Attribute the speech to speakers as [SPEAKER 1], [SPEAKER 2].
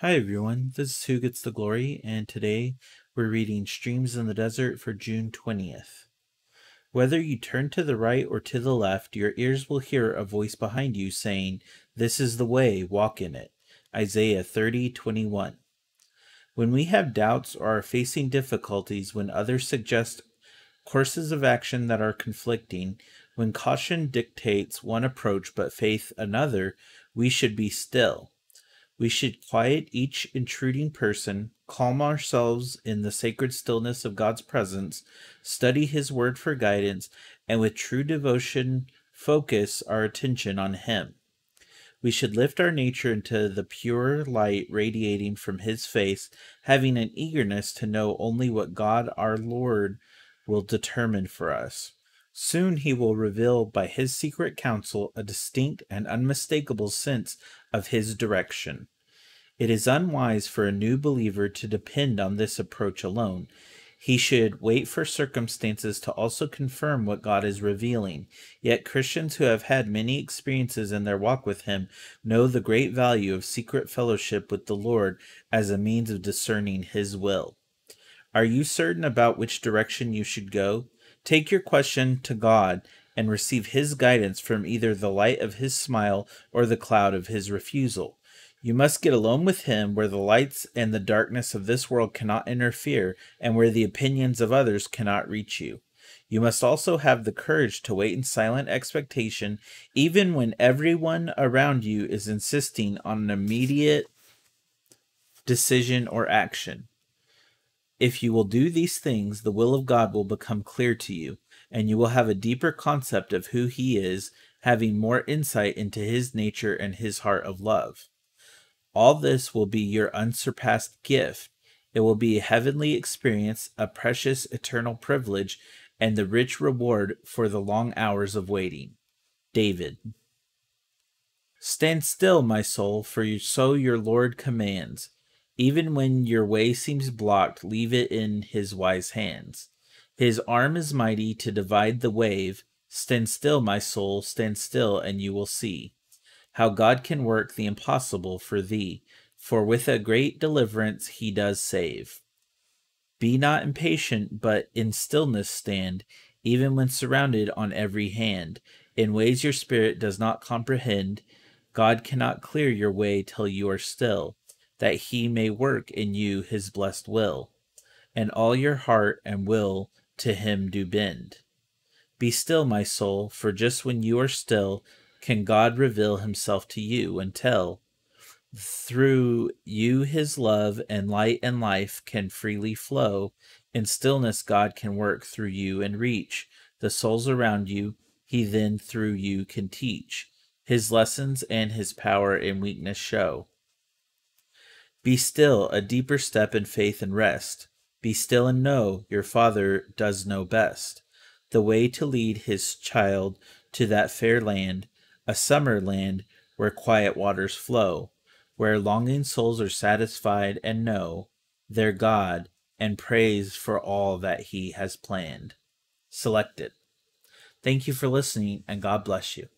[SPEAKER 1] Hi everyone, this is Who Gets the Glory, and today we're reading Streams in the Desert for June 20th. Whether you turn to the right or to the left, your ears will hear a voice behind you saying, This is the way, walk in it. Isaiah 30 21. When we have doubts or are facing difficulties, when others suggest courses of action that are conflicting, when caution dictates one approach but faith another, we should be still we should quiet each intruding person, calm ourselves in the sacred stillness of God's presence, study His word for guidance, and with true devotion, focus our attention on Him. We should lift our nature into the pure light radiating from His face, having an eagerness to know only what God our Lord will determine for us. Soon he will reveal by his secret counsel a distinct and unmistakable sense of his direction. It is unwise for a new believer to depend on this approach alone. He should wait for circumstances to also confirm what God is revealing. Yet Christians who have had many experiences in their walk with Him know the great value of secret fellowship with the Lord as a means of discerning His will. Are you certain about which direction you should go? Take your question to God and receive his guidance from either the light of his smile or the cloud of his refusal. You must get alone with him where the lights and the darkness of this world cannot interfere and where the opinions of others cannot reach you. You must also have the courage to wait in silent expectation, even when everyone around you is insisting on an immediate decision or action. If you will do these things, the will of God will become clear to you, and you will have a deeper concept of who He is, having more insight into His nature and His heart of love. All this will be your unsurpassed gift. It will be a heavenly experience, a precious eternal privilege, and the rich reward for the long hours of waiting. David. Stand still, my soul, for so your Lord commands. Even when your way seems blocked, leave it in his wise hands. His arm is mighty to divide the wave. Stand still, my soul, stand still, and you will see how God can work the impossible for thee, for with a great deliverance he does save. Be not impatient, but in stillness stand, even when surrounded on every hand. In ways your spirit does not comprehend, God cannot clear your way till you are still that he may work in you his blessed will, and all your heart and will to him do bend. Be still, my soul, for just when you are still, can God reveal himself to you and tell, through you his love and light and life can freely flow. In stillness, God can work through you and reach the souls around you. He then through you can teach his lessons and his power in weakness show. Be still, a deeper step in faith and rest. Be still and know your Father does know best the way to lead his child to that fair land, a summer land where quiet waters flow, where longing souls are satisfied and know their God and praise for all that he has planned. Selected. Thank you for listening and God bless you.